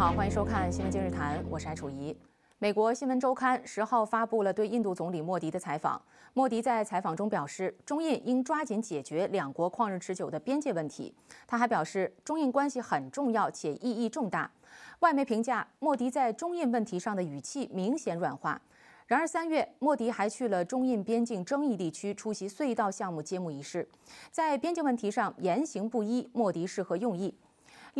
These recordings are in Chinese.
好，欢迎收看《新闻今日谈》，我是艾楚怡。美国新闻周刊十号发布了对印度总理莫迪的采访。莫迪在采访中表示，中印应抓紧解决两国旷日持久的边界问题。他还表示，中印关系很重要且意义重大。外媒评价，莫迪在中印问题上的语气明显软化。然而，三月莫迪还去了中印边境争议地区出席隧道项目揭幕仪式，在边境问题上言行不一，莫迪是何用意？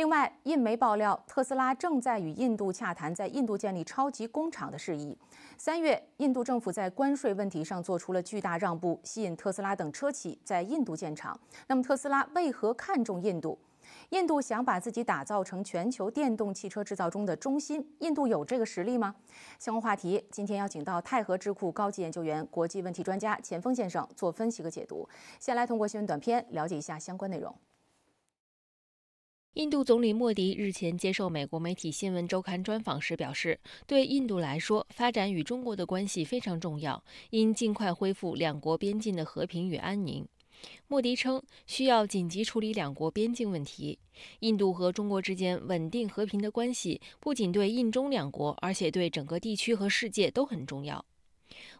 另外，印媒爆料，特斯拉正在与印度洽谈在印度建立超级工厂的事宜。三月，印度政府在关税问题上做出了巨大让步，吸引特斯拉等车企在印度建厂。那么，特斯拉为何看重印度？印度想把自己打造成全球电动汽车制造中的中心，印度有这个实力吗？相关话题，今天邀请到泰和智库高级研究员、国际问题专家钱锋先生做分析和解读。先来通过新闻短片了解一下相关内容。印度总理莫迪日前接受美国媒体《新闻周刊》专访时表示，对印度来说，发展与中国的关系非常重要，应尽快恢复两国边境的和平与安宁。莫迪称，需要紧急处理两国边境问题。印度和中国之间稳定和平的关系，不仅对印中两国，而且对整个地区和世界都很重要。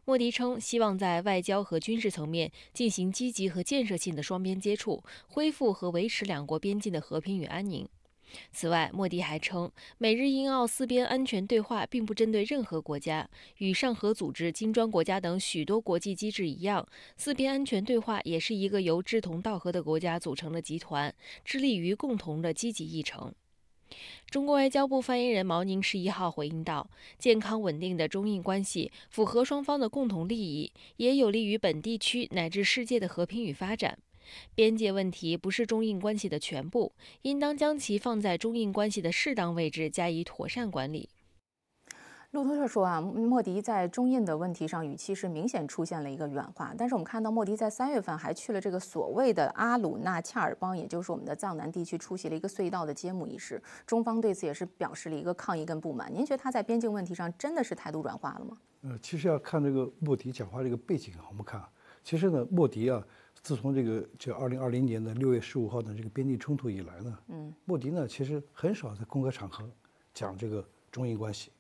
莫迪称，希望在外交和军事层面进行积极和建设性的双边接触，恢复和维持两国边境的和平与安宁。此外，莫迪还称，美日英澳四边安全对话并不针对任何国家。与上合组织、金砖国家等许多国际机制一样，四边安全对话也是一个由志同道合的国家组成的集团，致力于共同的积极议程。中国外交部发言人毛宁十一号回应道：“健康稳定的中印关系符合双方的共同利益，也有利于本地区乃至世界的和平与发展。边界问题不是中印关系的全部，应当将其放在中印关系的适当位置加以妥善管理。”路透社说啊，莫迪在中印的问题上语气是明显出现了一个软化。但是我们看到莫迪在三月份还去了这个所谓的阿鲁纳恰尔邦，也就是我们的藏南地区，出席了一个隧道的揭幕仪式。中方对此也是表示了一个抗议跟不满。您觉得他在边境问题上真的是态度软化了吗？呃，其实要看这个莫迪讲话这个背景。我们看，其实呢，莫迪啊，自从这个这二零二零年的六月十五号的这个边境冲突以来呢，嗯，莫迪呢其实很少在公开场合讲这个中印关系。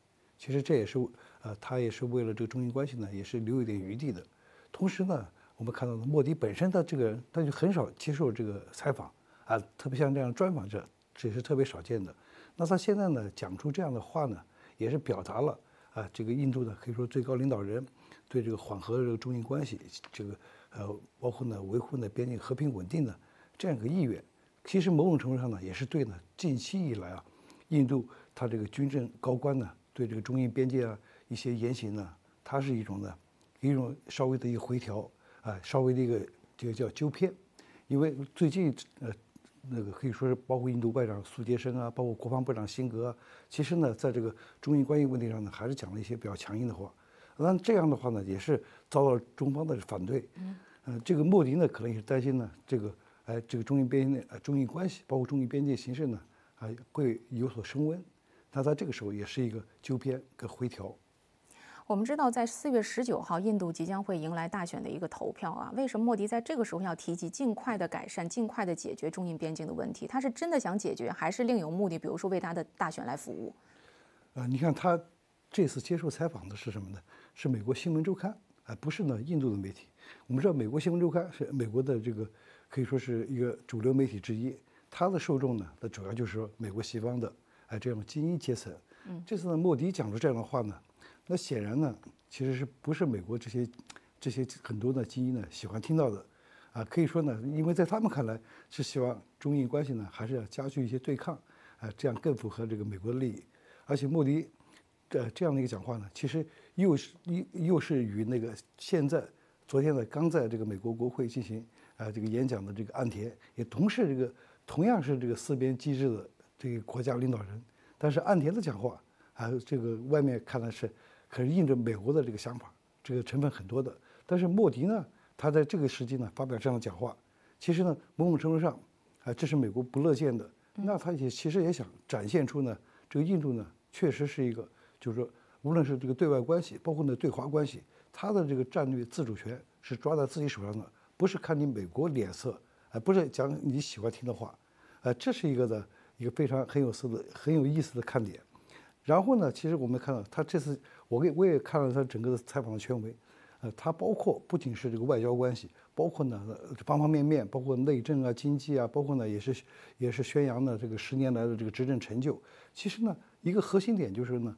其实这也是，呃，他也是为了这个中印关系呢，也是留一点余地的。同时呢，我们看到莫迪本身他这个他就很少接受这个采访啊，特别像这样专访者，这也是特别少见的。那他现在呢讲出这样的话呢，也是表达了啊，这个印度呢可以说最高领导人对这个缓和这个中印关系，这个呃，包括呢维护呢边境和平稳定的这样一个意愿。其实某种程度上呢，也是对呢近期以来啊，印度他这个军政高官呢。对这个中印边界啊一些言行呢，它是一种呢，一种稍微的一个回调啊，稍微的一个这个叫纠偏，因为最近呃那个可以说是包括印度外长苏杰生啊，包括国防部长辛格，其实呢在这个中印关系问题上呢，还是讲了一些比较强硬的话，那这样的话呢也是遭到中方的反对，嗯，这个莫迪呢可能也是担心呢这个哎这个中印边境、中印关系，包括中印边界形势呢啊会有所升温。那在这个时候也是一个纠偏跟回调。我们知道，在四月十九号，印度即将会迎来大选的一个投票啊。为什么莫迪在这个时候要提及尽快的改善、尽快的解决中印边境的问题？他是真的想解决，还是另有目的？比如说为他的大选来服务？呃，你看他这次接受采访的是什么呢？是美国新闻周刊，哎，不是呢，印度的媒体。我们知道，美国新闻周刊是美国的这个可以说是一个主流媒体之一，它的受众呢，它主要就是说美国西方的。啊，这种精英阶层，嗯，这次呢，莫迪讲出这样的话呢，那显然呢，其实是不是美国这些这些很多的精英呢喜欢听到的，啊，可以说呢，因为在他们看来，是希望中印关系呢还是要加剧一些对抗，啊，这样更符合这个美国的利益。而且莫迪，呃，这样的一个讲话呢，其实又是又又是与那个现在昨天呢刚在这个美国国会进行啊这个演讲的这个岸田，也同时这个同样是这个四边机制的。这个国家领导人，但是岸田的讲话啊，这个外面看来是，可是印着美国的这个想法，这个成分很多的。但是莫迪呢，他在这个时机呢发表这样的讲话，其实呢，某种程度上啊，这是美国不乐见的。那他也其实也想展现出呢，这个印度呢确实是一个，就是说，无论是这个对外关系，包括呢对华关系，他的这个战略自主权是抓在自己手上的，不是看你美国脸色，啊，不是讲你喜欢听的话，啊，这是一个呢。一个非常很有色的、很有意思的看点。然后呢，其实我们看到他这次，我给我也看了他整个的采访的全文，呃，他包括不仅是这个外交关系，包括呢方方面面，包括内政啊、经济啊，包括呢也是也是宣扬的这个十年来的这个执政成就。其实呢，一个核心点就是呢，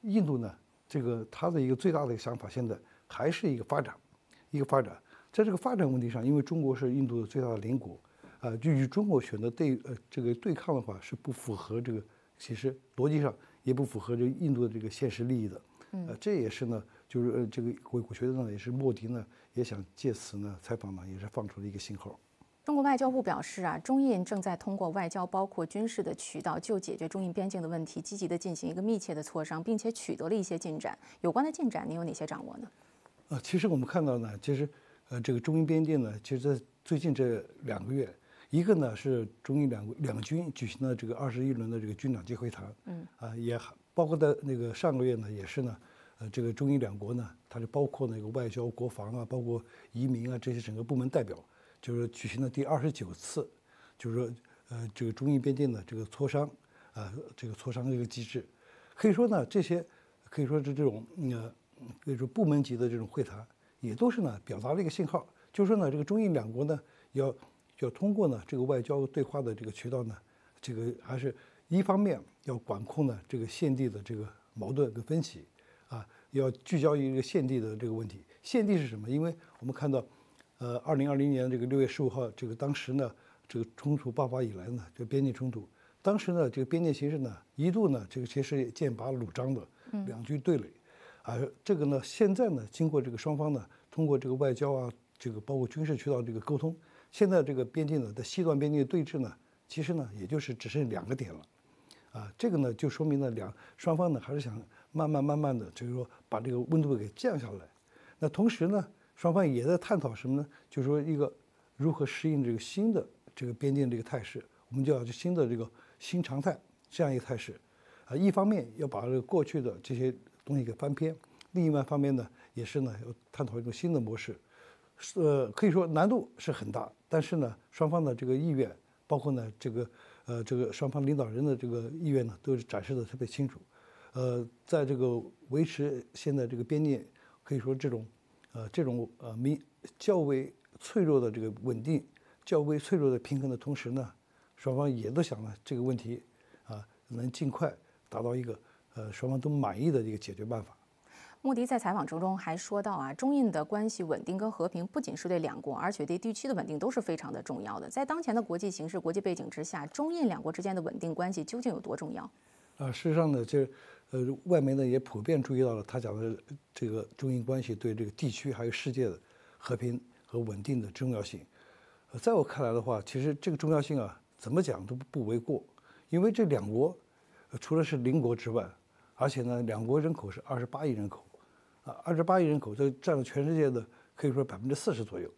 印度呢这个他的一个最大的一个想法，现在还是一个发展，一个发展。在这个发展问题上，因为中国是印度的最大的邻国。呃，就与中国选择对呃这个对抗的话，是不符合这个其实逻辑上也不符合这印度的这个现实利益的。呃，这也是呢，就是呃这个我我觉得呢，也是莫迪呢也想借此呢采访呢，也是放出了一个信号。中国外交部表示啊，中印正在通过外交包括军事的渠道，就解决中印边境的问题，积极的进行一个密切的磋商，并且取得了一些进展。有关的进展，你有哪些掌握呢？呃，其实我们看到呢，其实呃这个中印边境呢，其实在最近这两个月。一个呢是中印两两军举行了这个二十一轮的这个军长级会谈，嗯啊也包括在那个上个月呢也是呢，呃这个中印两国呢它是包括那个外交、国防啊，包括移民啊这些整个部门代表，就是举行了第二十九次，就是说呃这个中印边境的这个磋商，啊这个磋商这个机制，可以说呢这些可以说是这种呃可以说部门级的这种会谈，也都是呢表达了一个信号，就是说呢这个中印两国呢要。要通过呢这个外交对话的这个渠道呢，这个还是一方面要管控呢这个现地的这个矛盾跟分歧啊，要聚焦于这个现地的这个问题。现地是什么？因为我们看到，呃，二零二零年这个六月十五号，这个当时呢这个冲突爆发以来呢，就边境冲突，当时呢这个边界形势呢一度呢这个其实剑拔弩张的，两军对垒，啊，这个呢现在呢经过这个双方呢通过这个外交啊，这个包括军事渠道这个沟通。现在这个边境呢，在西段边境对峙呢，其实呢，也就是只剩两个点了，啊，这个呢，就说明了两双方呢，还是想慢慢慢慢的就是说把这个温度给降下来。那同时呢，双方也在探讨什么呢？就是说一个如何适应这个新的这个边境这个态势，我们叫新的这个新常态这样一个态势，啊，一方面要把这个过去的这些东西给翻篇，另外一方面呢，也是呢要探讨一种新的模式。呃，可以说难度是很大，但是呢，双方的这个意愿，包括呢这个，呃，这个双方领导人的这个意愿呢，都是展示的特别清楚。呃，在这个维持现在这个边界，可以说这种，呃，这种呃民较为脆弱的这个稳定、较为脆弱的平衡的同时呢，双方也都想呢这个问题啊，能尽快达到一个呃双方都满意的一个解决办法。穆迪在采访之中还说到啊，中印的关系稳定跟和平不仅是对两国，而且对地区的稳定都是非常的重要的。在当前的国际形势、国际背景之下，中印两国之间的稳定关系究竟有多重要？啊，事实上呢，这呃，外媒呢也普遍注意到了他讲的这个中印关系对这个地区还有世界的和平和稳定的重要性。呃，在我看来的话，其实这个重要性啊，怎么讲都不为过，因为这两国除了是邻国之外，而且呢，两国人口是二十八亿人口。啊，二十八亿人口，这占了全世界的，可以说百分之四十左右，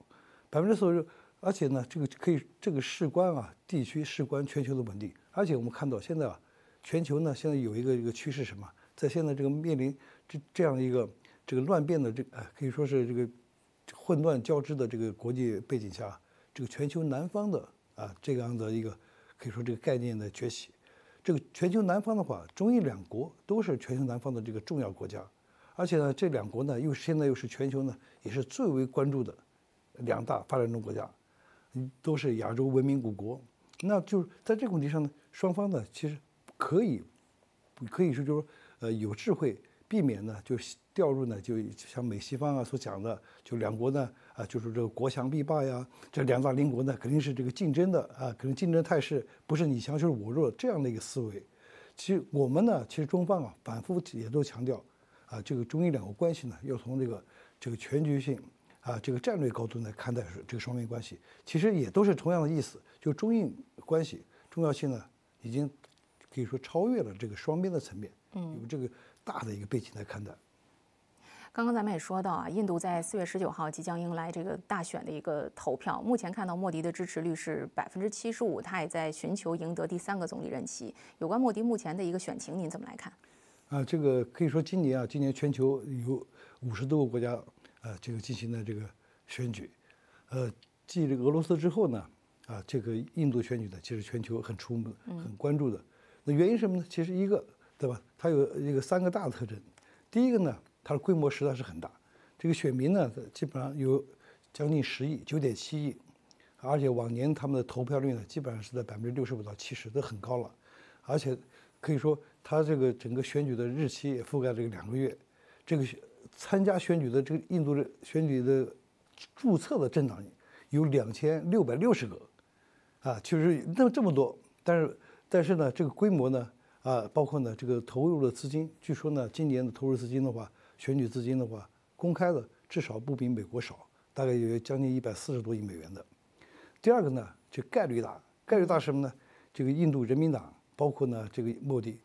百分之四十，而且呢，这个可以，这个事关啊，地区事关全球的稳定。而且我们看到现在啊，全球呢，现在有一个一个趋势，什么？在现在这个面临这这样一个这个乱变的这啊，可以说是这个混乱交织的这个国际背景下，这个全球南方的啊这样的一个可以说这个概念的崛起。这个全球南方的话，中印两国都是全球南方的这个重要国家。而且呢，这两国呢，又现在又是全球呢，也是最为关注的两大发展中国家，都是亚洲文明古国。那就是在这个问题上呢，双方呢，其实可以可以说，就是呃，有智慧避免呢，就掉入呢，就像美西方啊所讲的，就两国呢，啊，就是这个国强必霸呀。这两大邻国呢，肯定是这个竞争的啊，可能竞争态势不是你强就是我弱这样的一个思维。其实我们呢，其实中方啊，反复也都强调。啊，这个中印两国关系呢，要从这个这个全局性啊，这个战略高度来看待这个双边关系，其实也都是同样的意思。就中印关系重要性呢，已经可以说超越了这个双边的层面，嗯，有这个大的一个背景来看待。刚刚咱们也说到啊，印度在四月十九号即将迎来这个大选的一个投票，目前看到莫迪的支持率是百分之七十五，他也在寻求赢得第三个总理任期。有关莫迪目前的一个选情，您怎么来看？啊，这个可以说今年啊，今年全球有五十多个国家啊，这个进行了这个选举。呃，继这俄罗斯之后呢，啊，这个印度选举呢，其实全球很出目、很关注的。那原因什么呢？其实一个，对吧？它有一个三个大的特征。第一个呢，它的规模实在是很大。这个选民呢，基本上有将近十亿、九点七亿，而且往年他们的投票率呢，基本上是在百分之六十五到七十，都很高了。而且可以说。它这个整个选举的日期也覆盖这个两个月，这个参加选举的这个印度的选举的注册的政党有两千六百六十个，啊，确实那这么多，但是但是呢，这个规模呢，啊，包括呢这个投入的资金，据说呢今年的投入资金的话，选举资金的话，公开的至少不比美国少，大概有将近一百四十多亿美元的。第二个呢，就概率大，概率大什么呢？这个印度人民党，包括呢这个莫迪。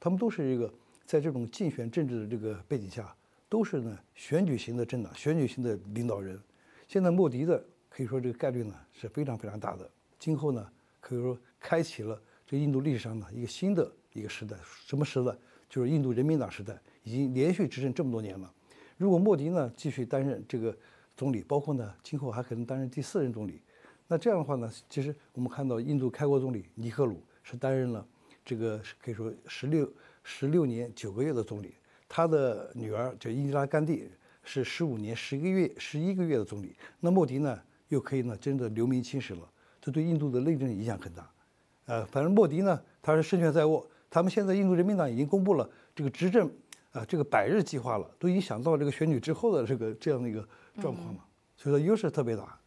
他们都是一个在这种竞选政治的这个背景下，都是呢选举型的政党、选举型的领导人。现在莫迪的可以说这个概率呢是非常非常大的。今后呢可以说开启了这印度历史上呢一个新的一个时代。什么时代？就是印度人民党时代，已经连续执政这么多年了。如果莫迪呢继续担任这个总理，包括呢今后还可能担任第四任总理，那这样的话呢，其实我们看到印度开国总理尼赫鲁是担任了。这个可以说十六十六年九个月的总理，他的女儿叫英迪拉·甘地，是十五年十个月十一个月的总理。那莫迪呢，又可以呢，真的留名青史了。这对印度的内政影响很大。呃，反正莫迪呢，他是胜券在握。他们现在印度人民党已经公布了这个执政啊，这个百日计划了，都已经想到这个选举之后的这个这样的一个状况了。所以说优势特别大。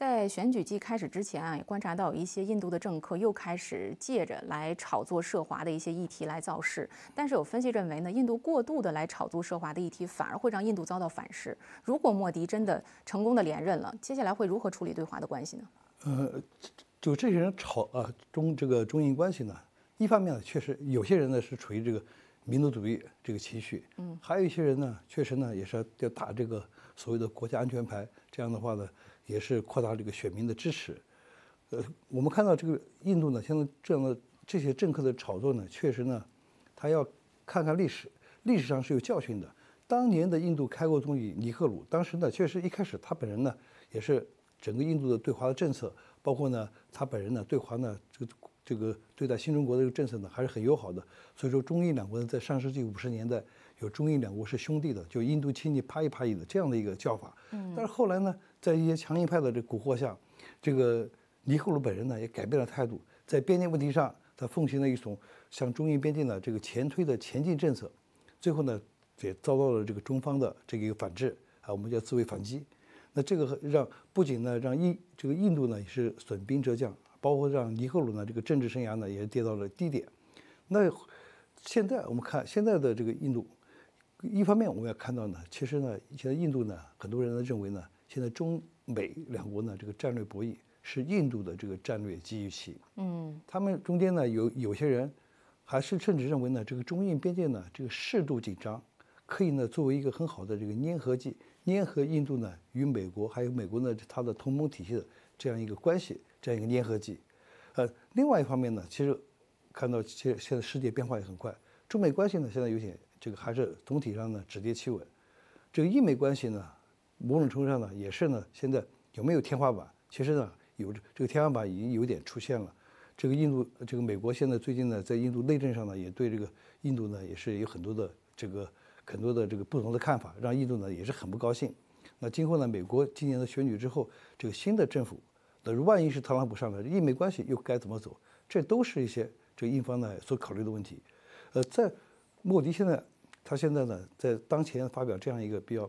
在选举季开始之前啊，也观察到一些印度的政客又开始借着来炒作涉华的一些议题来造势。但是有分析认为呢，印度过度的来炒作涉华的议题，反而会让印度遭到反噬。如果莫迪真的成功的连任了，接下来会如何处理对华的关系呢？呃，就这些人炒啊中这个中印关系呢，一方面呢确实有些人呢是处于这个民族主义这个情绪，嗯，还有一些人呢确实呢也是要打这个所谓的国家安全牌，这样的话呢。也是扩大这个选民的支持。呃，我们看到这个印度呢，现在这样的这些政客的炒作呢，确实呢，他要看看历史，历史上是有教训的。当年的印度开国总理尼赫鲁，当时呢，确实一开始他本人呢，也是整个印度的对华的政策，包括呢，他本人呢对华呢这个这个对待新中国的这个政策呢还是很友好的。所以说，中印两国呢，在上世纪五十年代，有中印两国是兄弟的，就印度亲戚啪一啪一的这样的一个叫法。嗯。但是后来呢？在一些强硬派的这蛊惑下，这个尼赫鲁本人呢也改变了态度，在边境问题上，他奉行了一种向中印边境的这个前推的前进政策，最后呢也遭到了这个中方的这个反制啊，我们叫自卫反击。那这个让不仅呢让印这个印度呢也是损兵折将，包括让尼赫鲁呢这个政治生涯呢也跌到了低点。那现在我们看现在的这个印度，一方面我们要看到呢，其实呢现在印度呢很多人呢认为呢。现在中美两国呢，这个战略博弈是印度的这个战略机遇期。嗯，他们中间呢有有些人，还是甚至认为呢，这个中印边界呢这个适度紧张，可以呢作为一个很好的这个粘合剂，粘合印度呢与美国，还有美国呢它的同盟体系的这样一个关系，这样一个粘合剂。呃，另外一方面呢，其实看到现现在世界变化也很快，中美关系呢现在有点这个还是总体上呢止跌企稳，这个印美关系呢。某种程度上呢，也是呢。现在有没有天花板？其实呢，有这个天花板已经有点出现了。这个印度，这个美国现在最近呢，在印度内政上呢，也对这个印度呢，也是有很多的这个很多的这个不同的看法，让印度呢也是很不高兴。那今后呢，美国今年的选举之后，这个新的政府，那万一是特朗普上来，印美关系又该怎么走？这都是一些这个印方呢所考虑的问题。呃，在莫迪现在，他现在呢，在当前发表这样一个比较。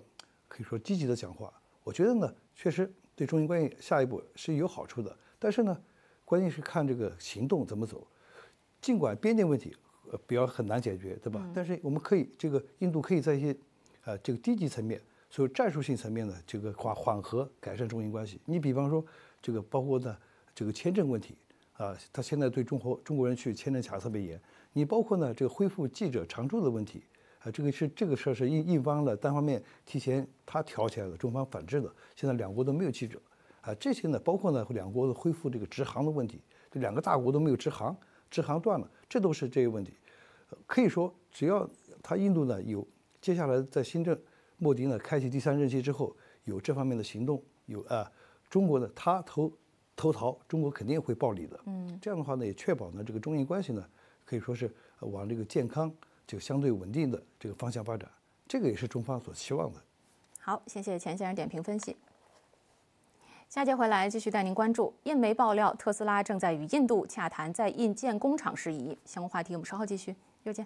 可以说积极的讲话，我觉得呢，确实对中印关系下一步是有好处的。但是呢，关键是看这个行动怎么走。尽管边界问题呃比较很难解决，对吧？但是我们可以，这个印度可以在一些呃这个低级层面，所以战术性层面呢，这个缓缓和改善中印关系。你比方说这个包括呢这个签证问题啊，他现在对中国中国人去签证卡特别严。你包括呢这个恢复记者常驻的问题。啊，这个是这个事儿是印印方的单方面提前他挑起来了，中方反制的。现在两国都没有记者，啊，这些呢，包括呢两国的恢复这个直航的问题，这两个大国都没有直航，直航断了，这都是这些问题。可以说，只要他印度呢有接下来在新政莫迪呢开启第三任期之后有这方面的行动，有啊，中国呢他投投桃，中国肯定会报李的。嗯，这样的话呢也确保呢这个中印关系呢可以说是往这个健康。就相对稳定的这个方向发展，这个也是中方所期望的。好，谢谢钱先生点评分析。下节回来继续带您关注。印媒爆料，特斯拉正在与印度洽谈在印建工厂事宜，相关话题我们稍后继续，又见。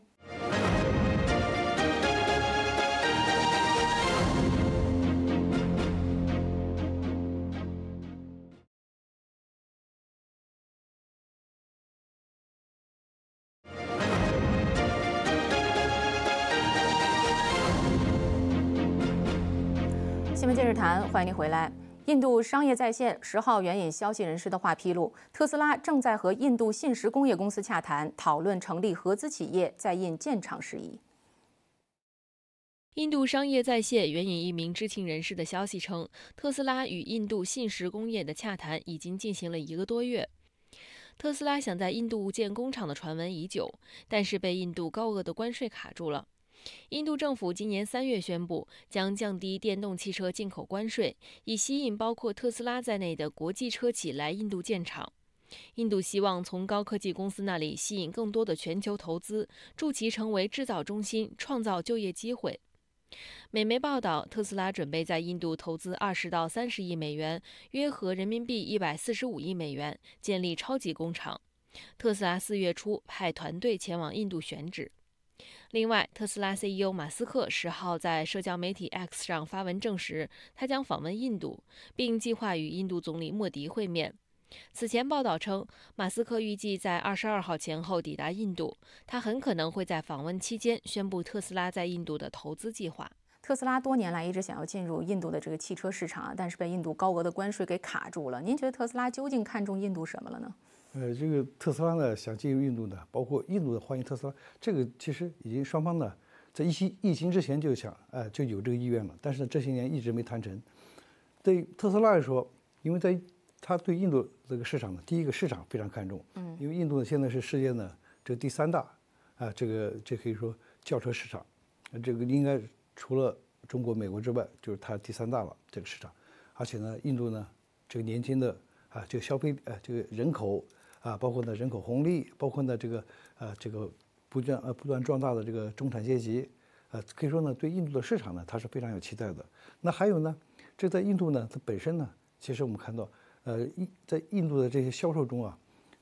欢迎您回来。印度商业在线十号援引消息人士的话披露，特斯拉正在和印度信实工业公司洽谈，讨论成立合资企业在印建厂事宜。印度商业在线援引一名知情人士的消息称，特斯拉与印度信实工业的洽谈已经进行了一个多月。特斯拉想在印度建工厂的传闻已久，但是被印度高额的关税卡住了。印度政府今年三月宣布，将降低电动汽车进口关税，以吸引包括特斯拉在内的国际车企来印度建厂。印度希望从高科技公司那里吸引更多的全球投资，助其成为制造中心，创造就业机会。美媒报道，特斯拉准备在印度投资二十到三十亿美元，约合人民币一百四十五亿美元，建立超级工厂。特斯拉四月初派团队前往印度选址。另外，特斯拉 CEO 马斯克十号在社交媒体 X 上发文证实，他将访问印度，并计划与印度总理莫迪会面。此前报道称，马斯克预计在二十二号前后抵达印度，他很可能会在访问期间宣布特斯拉在印度的投资计划。特斯拉多年来一直想要进入印度的这个汽车市场，但是被印度高额的关税给卡住了。您觉得特斯拉究竟看中印度什么了呢？呃，这个特斯拉呢想进入印度呢，包括印度的欢迎特斯拉，这个其实已经双方呢在疫情疫情之前就想，呃，就有这个意愿了，但是这些年一直没谈成。对特斯拉来说，因为在他对印度这个市场呢，第一个市场非常看重，嗯，因为印度呢现在是世界呢这第三大，啊，这个这可以说轿车市场，这个应该除了中国、美国之外，就是它第三大了这个市场，而且呢，印度呢这个年轻的啊这个消费啊这个人口。啊，包括呢人口红利，包括呢这个呃这个不断呃不断壮大的这个中产阶级，呃可以说呢对印度的市场呢它是非常有期待的。那还有呢，这在印度呢它本身呢，其实我们看到，呃印在印度的这些销售中啊，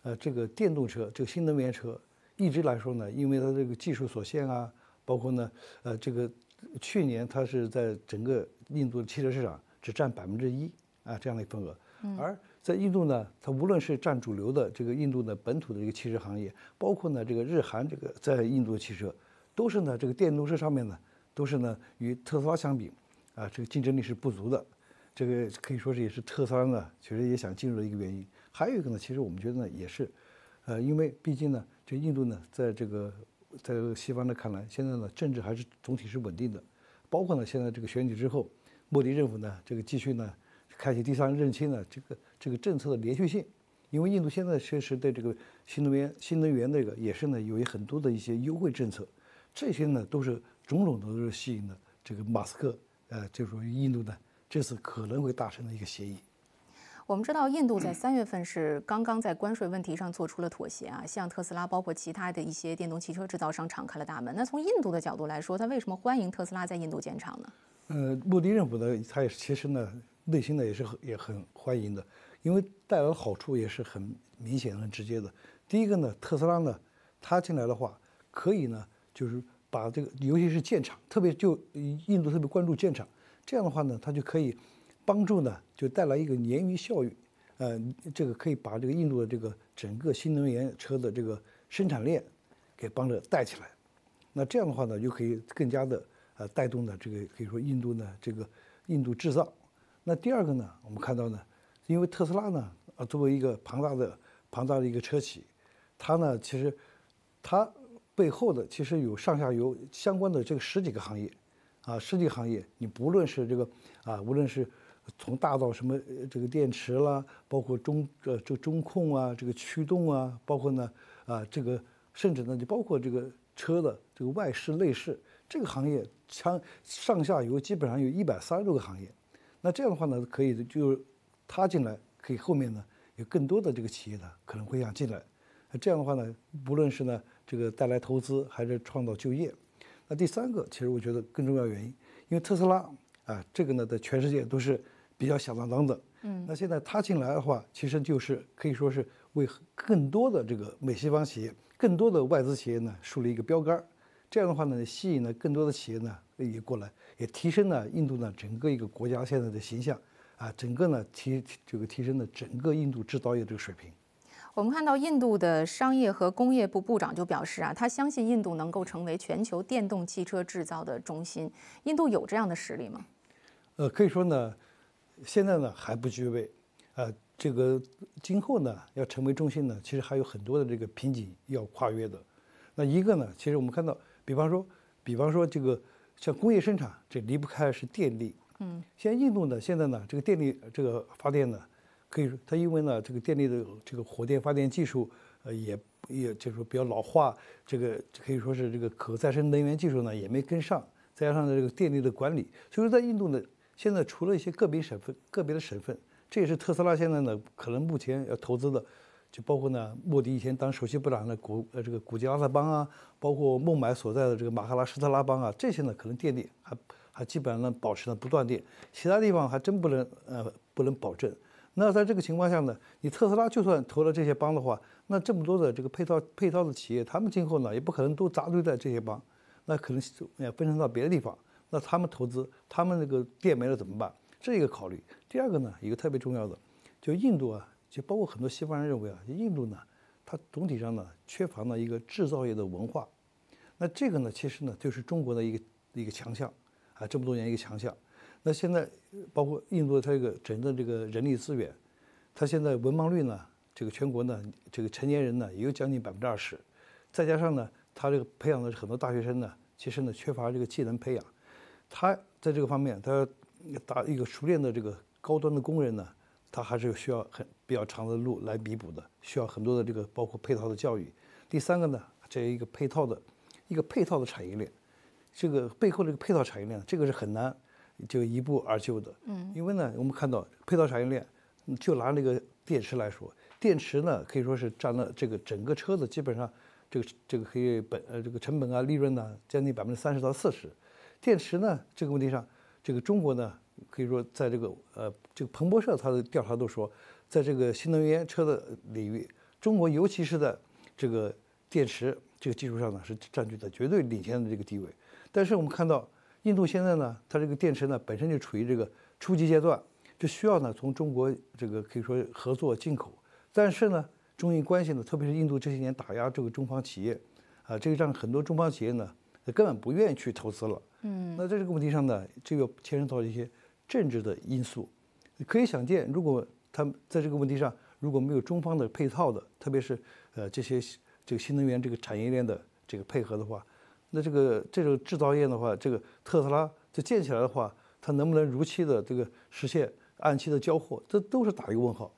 呃这个电动车这个新能源车，一直来说呢，因为它这个技术所限啊，包括呢呃这个去年它是在整个印度的汽车市场只占百分之一啊这样的份额，而。在印度呢，它无论是占主流的这个印度的本土的一个汽车行业，包括呢这个日韩这个在印度的汽车，都是呢这个电动车上面呢，都是呢与特斯拉相比，啊这个竞争力是不足的。这个可以说是也是特斯拉呢，确实也想进入的一个原因。还有一个呢，其实我们觉得呢也是，呃因为毕竟呢，这印度呢在这个在西方的看来，现在呢政治还是总体是稳定的，包括呢现在这个选举之后，莫迪政府呢这个继续呢。开启第三任期了这个这个政策的连续性，因为印度现在确实对这个新能源新能源那个也是呢，有很多的一些优惠政策，这些呢都是种种都是吸引了这个马斯克，呃，就说印度呢这次可能会达成的一个协议。我们知道，印度在三月份是刚刚在关税问题上做出了妥协啊，向特斯拉包括其他的一些电动汽车制造商敞开了大门。那从印度的角度来说，他为什么欢迎特斯拉在印度建厂呢？呃，目的任务呢，它其实呢。内心呢也是也很欢迎的，因为带来的好处也是很明显、很直接的。第一个呢，特斯拉呢，它进来的话，可以呢，就是把这个，尤其是建厂，特别就印度特别关注建厂。这样的话呢，它就可以帮助呢，就带来一个鲶鱼效应，呃，这个可以把这个印度的这个整个新能源车的这个生产链给帮着带起来。那这样的话呢，就可以更加的呃带动呢这个可以说印度呢这个印度制造。那第二个呢，我们看到呢，因为特斯拉呢，啊，作为一个庞大的、庞大的一个车企，它呢，其实它背后的其实有上下游相关的这个十几个行业，啊，十几个行业，你不论是这个啊，无论是从大到什么这个电池啦，包括中呃这个中控啊，这个驱动啊，包括呢啊这个甚至呢，就包括这个车的这个外饰、内饰这个行业，上上下游基本上有一百三十多个行业。那这样的话呢，可以就他进来，可以后面呢有更多的这个企业呢可能会想进来。那这样的话呢，不论是呢这个带来投资还是创造就业，那第三个其实我觉得更重要原因，因为特斯拉啊这个呢在全世界都是比较响当当的。嗯，那现在他进来的话，其实就是可以说是为更多的这个美西方企业、更多的外资企业呢树立一个标杆。这样的话呢，吸引了更多的企业呢也过来，也提升了印度呢整个一个国家现在的形象，啊，整个呢提这个提升了整个印度制造业这个水平。我们看到印度的商业和工业部部长就表示啊，他相信印度能够成为全球电动汽车制造的中心。印度有这样的实力吗？呃，可以说呢，现在呢还不具备，呃，这个今后呢要成为中心呢，其实还有很多的这个瓶颈要跨越的。那一个呢，其实我们看到。比方说，比方说这个像工业生产，这离不开是电力。嗯，现在印度呢，现在呢这个电力这个发电呢，可以说它因为呢这个电力的这个火电发电技术，呃也也就是说比较老化，这个可以说是这个可再生能源技术呢也没跟上，再加上这个电力的管理，所以说在印度呢现在除了一些个别省份、个别的省份，这也是特斯拉现在呢可能目前要投资的。就包括呢，莫迪以前当首席部长的古呃这个古吉拉特邦啊，包括孟买所在的这个马哈拉施特拉邦啊，这些呢可能电力还还基本上能保持呢不断电，其他地方还真不能呃不能保证。那在这个情况下呢，你特斯拉就算投了这些邦的话，那这么多的这个配套配套的企业，他们今后呢也不可能都扎堆在这些邦，那可能呃分散到别的地方，那他们投资，他们那个电没了怎么办？这一个考虑。第二个呢，一个特别重要的，就印度啊。就包括很多西方人认为啊，印度呢，它总体上呢缺乏了一个制造业的文化。那这个呢，其实呢就是中国的一个一个强项啊，这么多年一个强项。那现在包括印度，它这个整个这个人力资源，它现在文盲率呢，这个全国呢，这个成年人呢也有将近百分之二十，再加上呢，它这个培养的很多大学生呢，其实呢缺乏这个技能培养，它在这个方面，它打一个熟练的这个高端的工人呢，它还是需要很。比较长的路来弥补的，需要很多的这个包括配套的教育。第三个呢，这一个配套的，一个配套的产业链，这个背后这个配套产业链，这个是很难就一步而就的。嗯，因为呢，我们看到配套产业链，就拿那个电池来说，电池呢可以说是占了这个整个车子基本上这个这个可以本呃这个成本啊利润呢将近百分之三十到四十。电池呢这个问题上，这个中国呢可以说在这个呃这个彭博社他的调查都说。在这个新能源车的领域，中国尤其是在这个电池这个技术上呢，是占据的绝对领先的这个地位。但是我们看到，印度现在呢，它这个电池呢本身就处于这个初级阶段，这需要呢从中国这个可以说合作进口。但是呢，中印关系呢，特别是印度这些年打压这个中方企业，啊，这个让很多中方企业呢根本不愿意去投资了。嗯，那在这个问题上呢，这个牵涉到一些政治的因素。可以想见，如果他在这个问题上，如果没有中方的配套的，特别是呃这些这个新能源这个产业链的这个配合的话，那这个这个制造业的话，这个特斯拉就建起来的话，它能不能如期的这个实现按期的交货，这都是打一个问号。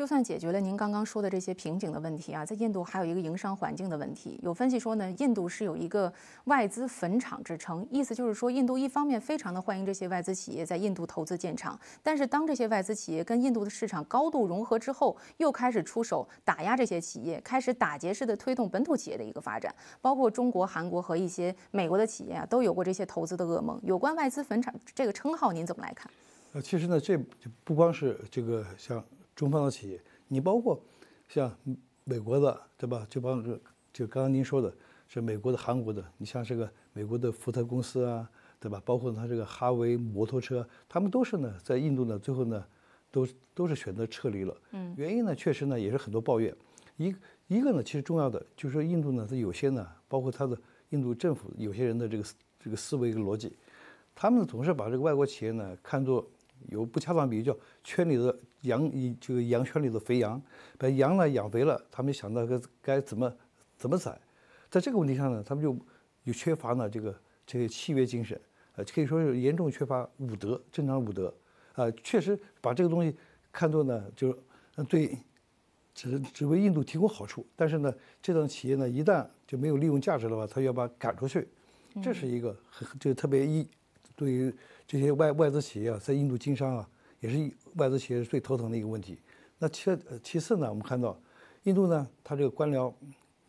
就算解决了您刚刚说的这些瓶颈的问题啊，在印度还有一个营商环境的问题。有分析说呢，印度是有一个外资坟场之称，意思就是说，印度一方面非常的欢迎这些外资企业在印度投资建厂，但是当这些外资企业跟印度的市场高度融合之后，又开始出手打压这些企业，开始打劫式的推动本土企业的一个发展。包括中国、韩国和一些美国的企业啊，都有过这些投资的噩梦。有关外资坟场这个称号，您怎么来看？呃，其实呢，这不光是这个像。中方的企业，你包括像美国的，对吧？就包括就刚刚您说的是美国的、韩国的，你像这个美国的福特公司啊，对吧？包括他这个哈维摩托车，他们都是呢，在印度呢，最后呢，都都是选择撤离了。嗯，原因呢，确实呢，也是很多抱怨。一一个呢，其实重要的就是说，印度呢，它有些呢，包括它的印度政府有些人的这个这个思维和逻辑，他们总是把这个外国企业呢看作。有不恰当比喻叫圈里的羊，就羊圈里的肥羊，把羊呢养肥了，他们想到该该怎么怎么宰，在这个问题上呢，他们就就缺乏呢这个这个契约精神，呃，可以说是严重缺乏武德，正常武德，呃，确实把这个东西看作呢就是对，只只为印度提供好处，但是呢，这种企业呢一旦就没有利用价值的话，他要把赶出去，这是一个很就特别一对于。这些外外资企业啊，在印度经商啊，也是外资企业是最头疼的一个问题。那其其次呢，我们看到印度呢，它这个官僚，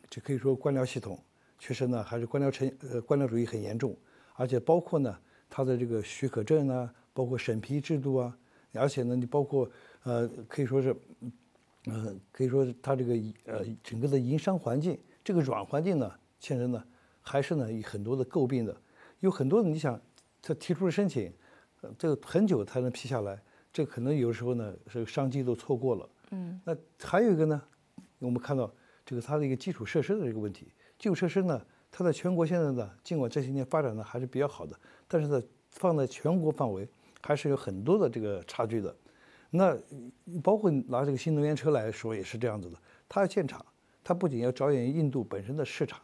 这可以说官僚系统，确实呢还是官僚成呃，官僚主义很严重。而且包括呢，它的这个许可证啊，包括审批制度啊，而且呢，你包括呃，可以说是，呃，可以说是它这个呃整个的营商环境，这个软环境呢，现在呢还是呢有很多的诟病的，有很多你想。他提出了申请，呃，这个很久才能批下来，这可能有时候呢是商机都错过了。嗯，那还有一个呢，我们看到这个它的一个基础设施的这个问题。基础设施呢，它在全国现在呢，尽管这些年发展呢还是比较好的，但是呢，放在全国范围还是有很多的这个差距的。那包括拿这个新能源车来说也是这样子的，它要建厂，它不仅要着眼于印度本身的市场，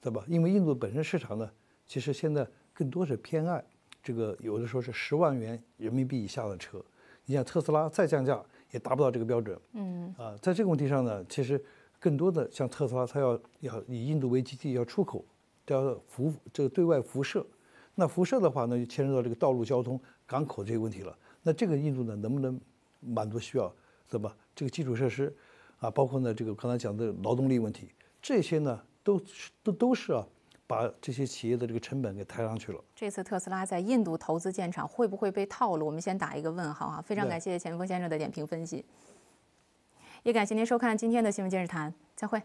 对吧？因为印度本身市场呢，其实现在更多是偏爱。这个有的时候是十万元人民币以下的车，你像特斯拉再降价也达不到这个标准。嗯啊，在这个问题上呢，其实更多的像特斯拉，它要要以印度为基地，要出口，要辐这个对外辐射。那辐射的话呢，就牵涉到这个道路交通、港口这些问题了。那这个印度呢，能不能满足需要？怎么这个基础设施啊，包括呢这个刚才讲的劳动力问题，这些呢都都都是啊。把这些企业的这个成本给抬上去了。这次特斯拉在印度投资建厂，会不会被套路？我们先打一个问号啊！非常感谢钱锋先生的点评分析，也感谢您收看今天的新闻电视谈，再会。